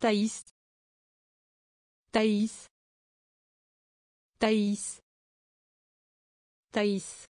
Таис. Таис. Таис. Таис.